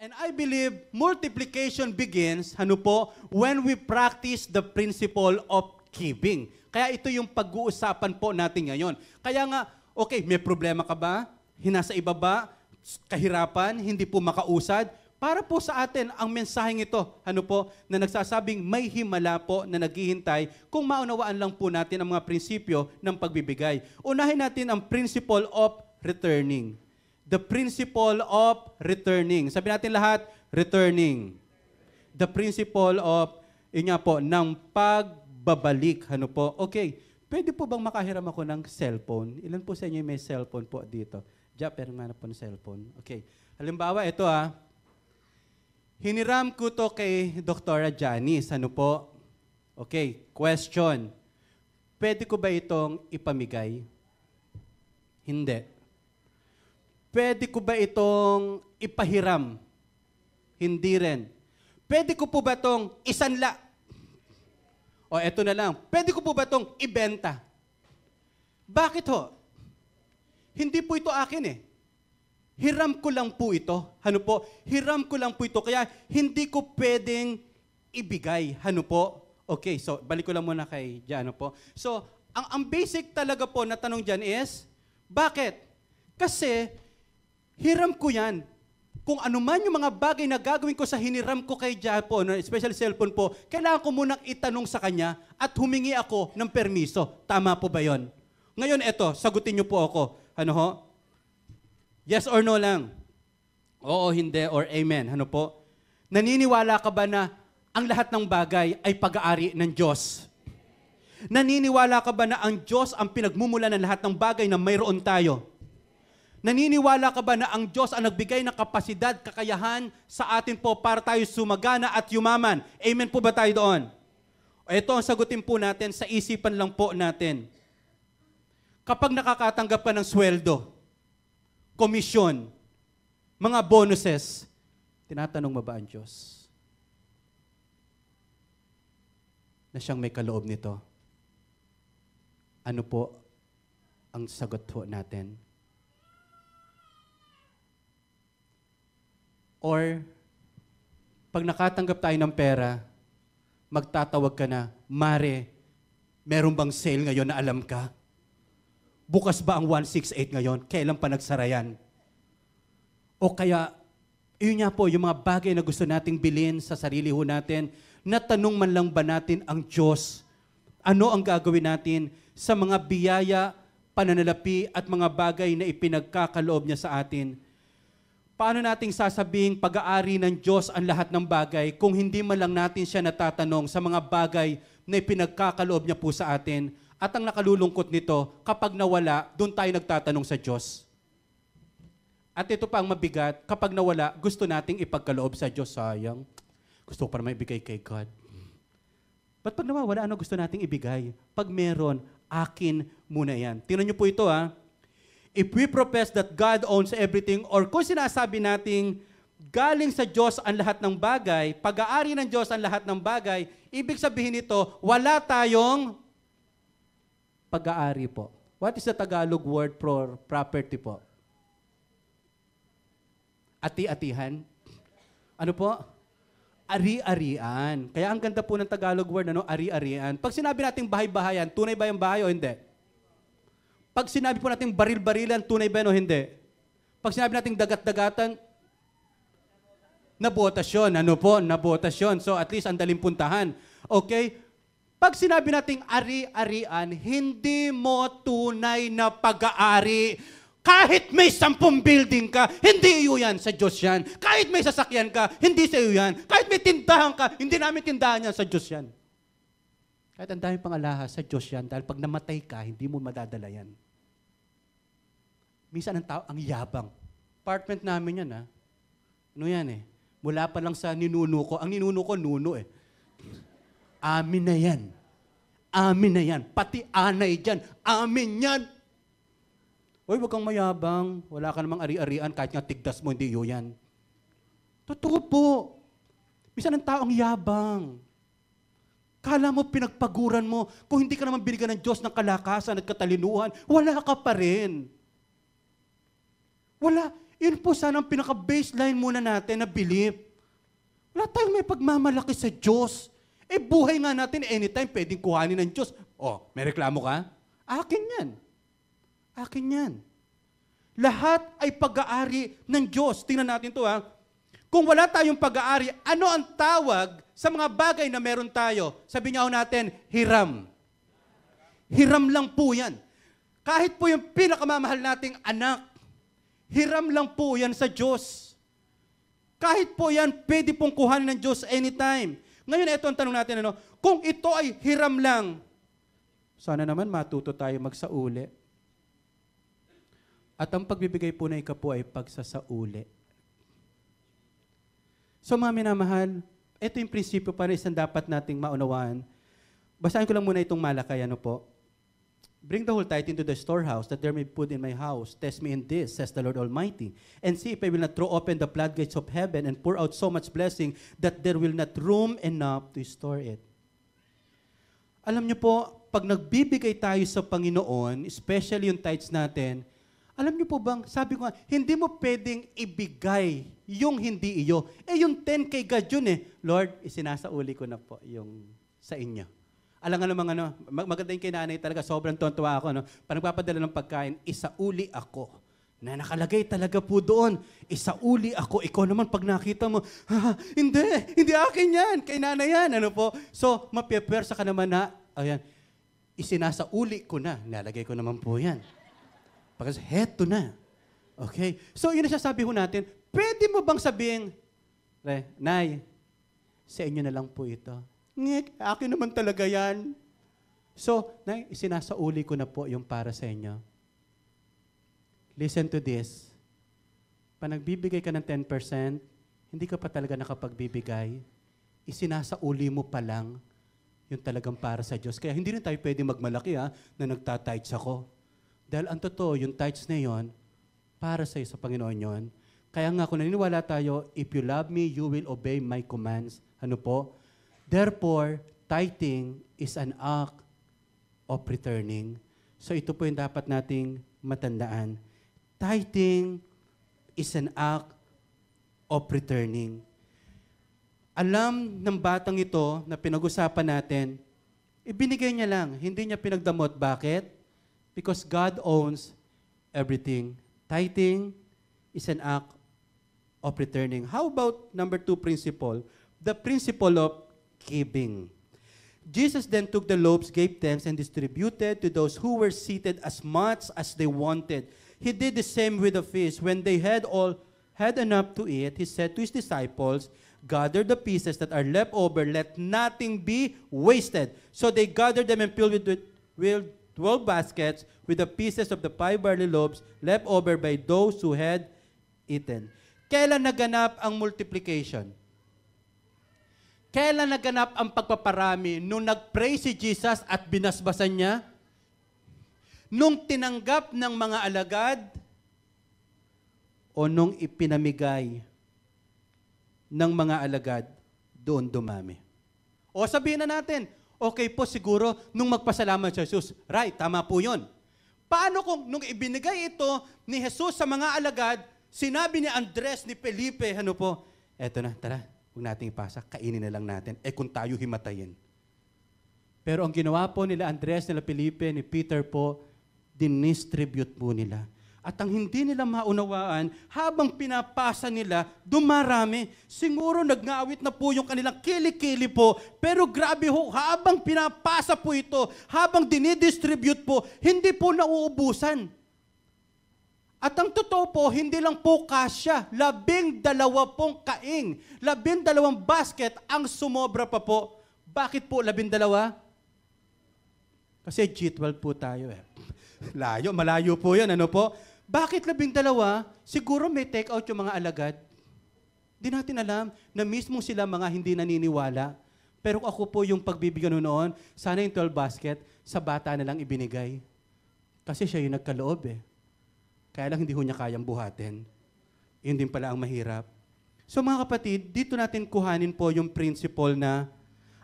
And I believe multiplication begins, ano po, when we practice the principle of giving. Kaya ito yung pag-uusapan po natin ngayon. Kaya nga, okay, may problema ka ba? Hinasa iba ba? Kahirapan? Hindi po makausad? Para po sa atin, ang mensaheng ito, ano po, na nagsasabing may himala po na naghihintay kung maunawaan lang po natin ang mga prinsipyo ng pagbibigay. Unahin natin ang principle of returning. The principle of returning. Sabi natin lahat, returning. The principle of, yun nga po, ng pagbabalik. Ano po? Okay, pwede po bang makahiram ako ng cellphone? Ilan po sa inyo may cellphone po dito? Diyan, pero nga na po ng cellphone. Okay. Halimbawa, ito ah. Hiniram ko to kay Dr. Janice. Ano po? Okay, question. Pwede ko ba itong ipamigay? Hindi. Pwede ko ba itong ipahiram? Hindi rin. Pwede ko po ba itong isanla? O eto na lang, pwede ko po ba itong ibenta? Bakit ho? Hindi po ito akin eh. Hiram ko lang po ito. Ano po? Hiram ko lang po ito. Kaya hindi ko pwedeng ibigay. Ano po? Okay, so balik ko lang muna kay Jano po. So, ang, ang basic talaga po na tanong dyan is, bakit? Kasi hiram ko yan. Kung ano man yung mga bagay na gagawin ko sa hiniram ko kay Japon, especially cellphone po, kailangan ko munang itanong sa kanya at humingi ako ng permiso. Tama po ba yon? Ngayon, eto, sagutin niyo po ako. Ano ho? Yes or no lang? Oo, hindi, or amen. Ano po? Naniniwala ka ba na ang lahat ng bagay ay pag-aari ng Diyos? Naniniwala ka ba na ang Diyos ang pinagmumula ng lahat ng bagay na mayroon tayo? Naniniwala ka ba na ang Diyos ang nagbigay ng kapasidad, kakayahan sa atin po para tayo sumagana at yumaman? Amen po ba tayo doon? Ito ang sagutin po natin sa isipan lang po natin. Kapag nakakatanggap ka ng sweldo, komisyon, mga bonuses, tinatanong mo ba ang Diyos? Na siyang may kaloob nito. Ano po ang sagot po natin? Or, pag nakatanggap tayo ng pera, magtatawag ka na, Mare, meron bang sale ngayon na alam ka? Bukas ba ang 168 ngayon? Kailan pa nagsara yan? O kaya, yun nga po, yung mga bagay na gusto nating bilhin sa sarili ho natin, natanong man lang ba natin ang Diyos? Ano ang gagawin natin sa mga biyaya, pananalapi at mga bagay na ipinagkakaloob niya sa atin? Paano nating sasabing pag-aari ng Diyos ang lahat ng bagay kung hindi man lang natin siya natatanong sa mga bagay na ipinagkakaloob niya po sa atin at ang nakalulungkot nito, kapag nawala, doon tayo nagtatanong sa Diyos. At ito pa ang mabigat, kapag nawala, gusto nating ipagkaloob sa Diyos. Sayang, gusto ko para maibigay kay God. But pag nawawala, ano gusto nating ibigay? Pag meron, akin muna yan. Tingnan niyo po ito ha. Ah. If we profess that God owns everything or kung sinasabi nating galing sa Diyos ang lahat ng bagay, pag-aari ng Diyos ang lahat ng bagay, ibig sabihin nito, wala tayong pag-aari po. What is the Tagalog word for property po? Ati-atihan? Ano po? Ari-arian. Kaya ang ganda po ng Tagalog word, ano? Ari-arian. Pag sinabi nating bahay-bahayan, tunay ba yung bahay o hindi? Pag sinabi po natin baril-barilan, tunay ba o hindi? Pag sinabi natin dagat-dagatan, nabotasyon. Ano po? Nabotasyon. So at least ang daling puntahan. Okay? Pag sinabi nating ari-arian, hindi mo tunay na pag-aari. Kahit may sampung building ka, hindi iyo yan sa Diyos yan. Kahit may sasakyan ka, hindi sa iyo yan. Kahit may tindahan ka, hindi namin tindahan yan sa Diyos yan. At ang dami pang sa Diyos yan dahil pag namatay ka, hindi mo madadala yan. Minsan ang tao, ang yabang. Apartment namin yan, ha? Ah. Ano yan, eh? Mula pa lang sa ninuno ko. Ang ninuno ko, nuno, eh. Amin na yan. Amin na yan. Pati anay dyan. Amin yan. Uy, huwag kang mayabang. Wala ka namang ari-arian. Kahit nga tigdas mo, hindi yun yan. Totoo po. Minsan ang tao ang yabang. Kala mo pinagpaguran mo, kung hindi ka naman binigyan ng Diyos ng kalakasan at katalinuhan, wala ka pa rin. Wala. Yun po sana ang pinaka-baseline muna natin na belief. Wala tayong may pagmamalaki sa Diyos. Eh buhay nga natin anytime pwedeng kuhanin ng Diyos. Oh, may reklamo ka? Akin yan. Akin yan. Lahat ay pag-aari ng Diyos. Tingnan natin to ha. Kung wala tayong pag-aari, ano ang tawag sa mga bagay na meron tayo? Sabi nga natin, hiram. Hiram lang po yan. Kahit po yung pinakamamahal nating anak, hiram lang po yan sa Diyos. Kahit po yan, pwede pong kuhanin ng Diyos anytime. Ngayon, ito ang tanong natin, ano? Kung ito ay hiram lang, sana naman matuto tayo magsauli. At ang pagbibigay po na ikaw ay pagsasauli. So mga minamahal, ito yung prinsipyo para isang dapat nating maunawaan. Basahin ko lang muna itong Malakay, ano po. Bring the whole tithe into the storehouse, that there may be food in my house. Test me in this, says the Lord Almighty. And see if I will not throw open the floodgates of heaven and pour out so much blessing that there will not room enough to store it. Alam niyo po, pag nagbibigay tayo sa Panginoon, especially yung tithes natin, alam niyo po bang, sabi ko nga, hindi mo pwedeng ibigay yung hindi iyo. Eh yung 10 kay God yun eh. Lord, isinasauli ko na po yung sa inyo. Alam nga naman ano, mag maganda yung kay nanay talaga, sobrang tontuwa ako. No? Pag nagpapadala ng pagkain, isauli ako na nakalagay talaga po doon. Isauli ako. Ikaw naman pag nakita mo, ha, hindi, hindi akin yan. Kay nanay yan. Ano po? So, mapipersa ka naman na, ayan, isinasauli ko na. Nalagay ko naman po yan. Pagkas, heto na. Okay? So, yun ang sasabi ho natin, Pwede mo bang sabihin, Re, Nay, sa inyo na lang po ito. Ngik, akin naman talaga yan. So, Nay, sinasauli ko na po yung para sa inyo. Listen to this. Pag nagbibigay ka ng 10%, hindi ka pa talaga nakapagbibigay. Isinasauli mo pa lang yung talagang para sa Diyos. Kaya hindi rin tayo pwede magmalaki ha, ah, na nagtatights ako. Dahil ang totoo, yung tights na yon para sa iyo sa Panginoon yon kaya nga, kung naniniwala tayo, if you love me, you will obey my commands. Ano po? Therefore, tithing is an act of returning. So ito po yung dapat nating matandaan. Tithing is an act of returning. Alam ng batang ito na pinag-usapan natin, ibinigay niya lang, hindi niya pinagdamot. Bakit? Because God owns everything. Tithing is an act of returning. How about number two principle? The principle of giving. Jesus then took the loaves, gave thanks, and distributed to those who were seated as much as they wanted. He did the same with the fish. When they had all had enough to eat, he said to his disciples, Gather the pieces that are left over, let nothing be wasted. So they gathered them and filled with, with 12 baskets with the pieces of the five barley loaves left over by those who had eaten. Kailan naganap ang multiplication? Kailan naganap ang pagpaparami? Nung nag-pray si Jesus at binasbasan niya? Nung tinanggap ng mga alagad? O nung ipinamigay ng mga alagad doon dumami? O sabihin na natin, okay po siguro nung magpasalamat si Jesus. Right, tama po yun. Paano kung nung ibinigay ito ni Jesus sa mga alagad, Sinabi ni Andres, ni Felipe, ano po, eto na, tara, huwag nating ipasa, kainin na lang natin. Eh kung tayo himatayin. Pero ang ginawa po nila Andres, nila Felipe, ni Peter po, dinistribute po nila. At ang hindi nila maunawaan, habang pinapasa nila, dumarami. Siguro nagngawit na po yung kanilang kilikili po. Pero grabe ho, habang pinapasa po ito, habang dinidistribute po, hindi po nauubusan. At ang totoo po, hindi lang po kasya, labing dalawa pong kaing, labing dalawang basket ang sumobra pa po. Bakit po labing dalawa? Kasi G12 po tayo eh. Layo, malayo po yan, ano po? Bakit labing dalawa? Siguro may take out yung mga alagad. Hindi natin alam na mismo sila mga hindi naniniwala. Pero ako po yung pagbibigyan noon, sana yung 12 basket, sa bata na lang ibinigay. Kasi siya yung nagkaloob eh. Kaya lang hindi ho niya kayang buhatin. Yun din pala ang mahirap. So mga kapatid, dito natin kuhanin po yung principle na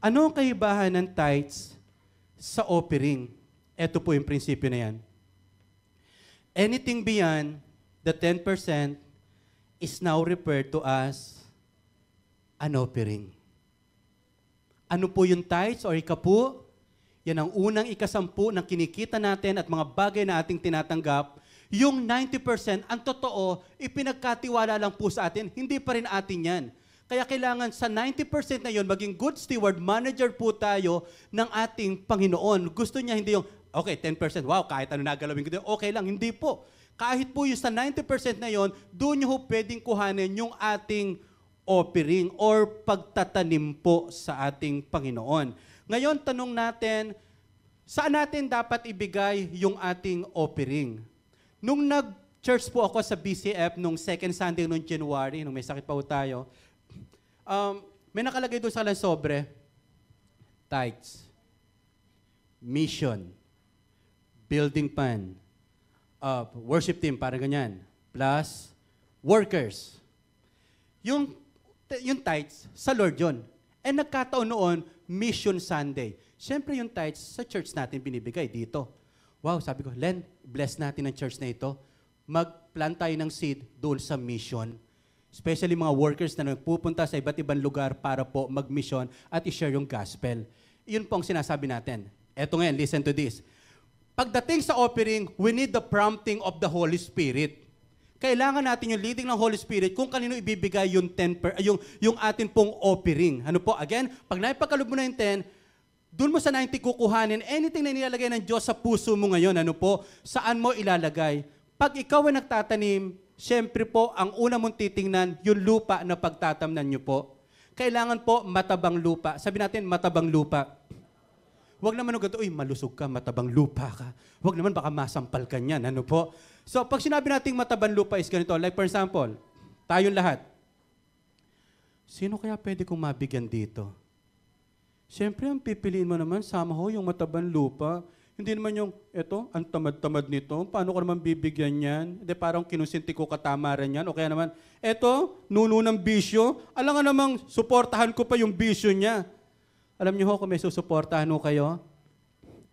ano ang kaibahan ng tithes sa offering? Ito po yung prinsipyo na yan. Anything beyond the 10% is now referred to as an offering. Ano po yung tithes or ikapu? Yan ang unang ikasampu ng kinikita natin at mga bagay na ating tinatanggap yung 90%, ang totoo, ipinagkatiwala lang po sa atin, hindi pa rin atin yan. Kaya kailangan sa 90% na yon maging good steward, manager po tayo ng ating Panginoon. Gusto niya hindi yung, okay, 10%, wow, kahit ano nagalawin ko, okay lang, hindi po. Kahit po yung sa 90% na yon, doon niyo pwedeng kuhanin yung ating offering or pagtatanim po sa ating Panginoon. Ngayon, tanong natin, saan natin dapat ibigay yung ating offering? Nung nag-church po ako sa BCF nung second Sunday nung January, nung may sakit pa po tayo, um, may nakalagay doon sa sobre, tithes, mission, building plan, uh, worship team, parang ganyan, plus workers. Yung, yung tithes, sa Lord yon. And nagkataon noon, Mission Sunday. Siyempre yung tithes sa church natin binibigay dito wow, sabi ko, Len, bless natin ang church na ito. Mag-plant tayo ng seed doon sa mission. Especially mga workers na nagpupunta sa iba't ibang lugar para po mag-mission at i-share yung gospel. Yun po ang sinasabi natin. Eto ngayon, listen to this. Pagdating sa offering, we need the prompting of the Holy Spirit. Kailangan natin yung leading ng Holy Spirit kung kanino ibibigay yung, 10 yung, yung atin pong offering. Ano po? Again, pag naipagkalog mo na yung 10, doon mo sa 90 kukuhanin, anything na nilalagay ng Diyos sa puso mo ngayon, ano po, saan mo ilalagay? Pag ikaw ay nagtatanim, siyempre po, ang una mong titingnan, yung lupa na pagtatamnan niyo po. Kailangan po matabang lupa. Sabi natin, matabang lupa. Huwag naman ng uy, malusog ka, matabang lupa ka. Huwag naman, baka masampal ka niyan, ano po. So, pag sinabi nating matabang lupa is ganito, like for example, tayong lahat, sino kaya pwede kong mabigyan dito? Siyempre, ang pipiliin mo naman, sama ho yung mataban lupa. Hindi naman yung, eto, ang tamad-tamad nito. Paano ko naman bibigyan yan? Hindi, parang kinusinti ko katamaran yan. O kaya naman, eto, nuno ng bisyo. Alam nga namang, suportahan ko pa yung bisyo niya. Alam niyo ho kung may susuportahan ho kayo?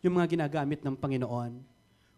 Yung mga ginagamit ng Panginoon.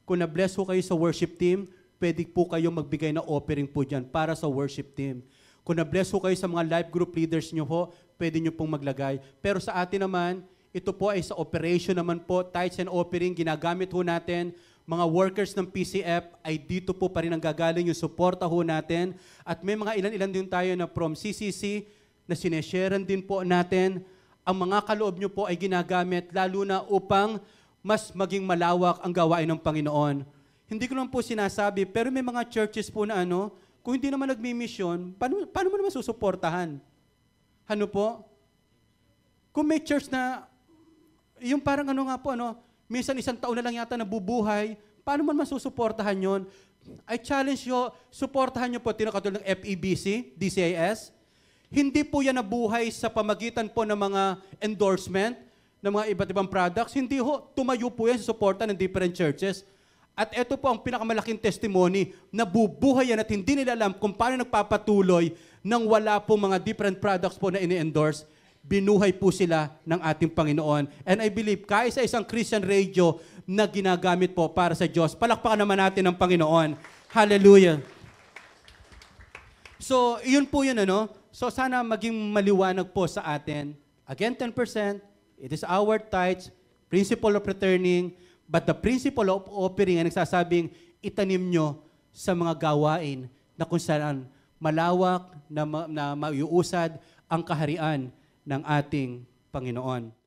Kung na-bless ho kayo sa worship team, pwede po kayo magbigay na offering po dyan para sa worship team. Kung na-bless ho kayo sa mga life group leaders nyo ho, pwede nyo pong maglagay. Pero sa atin naman, ito po ay sa operation naman po, tithes and offering, ginagamit ho natin. Mga workers ng PCF ay dito po pa rin ang gagaling yung suporta ho natin. At may mga ilan-ilan din tayo na from CCC na sinesharean din po natin. Ang mga kaloob nyo po ay ginagamit lalo na upang mas maging malawak ang gawain ng Panginoon. Hindi ko lang po sinasabi, pero may mga churches po na ano, kung hindi naman nagmi-mission, paano, paano mo naman susuportahan? Ano po? Kung may church na, yung parang ano nga po, ano, minsan isang taon na lang yata nabubuhay, paano naman masusuportahan yon? I challenge you, suportahan nyo po, tinakatulad ng FEBC, DCIS. Hindi po yan nabuhay sa pamagitan po ng mga endorsement, ng mga iba't ibang products. Hindi ho, tumayo po yan sa suporta ng different churches. At ito po ang pinakamalaking testimony na bubuhay yan at hindi nila alam kung paano nagpapatuloy nang wala po mga different products po na ini-endorse. Binuhay po sila ng ating Panginoon. And I believe, kaya sa isang Christian radio na ginagamit po para sa Diyos, palakpakan naman natin ang Panginoon. Hallelujah. So, yun po yun, ano? So, sana maging maliwanag po sa atin. Again, 10%. It is our tithes, principle of returning, But the principle of offering ay nagsasabing itanim nyo sa mga gawain na kung saan malawak na, ma- na maiuusad ang kaharian ng ating Panginoon.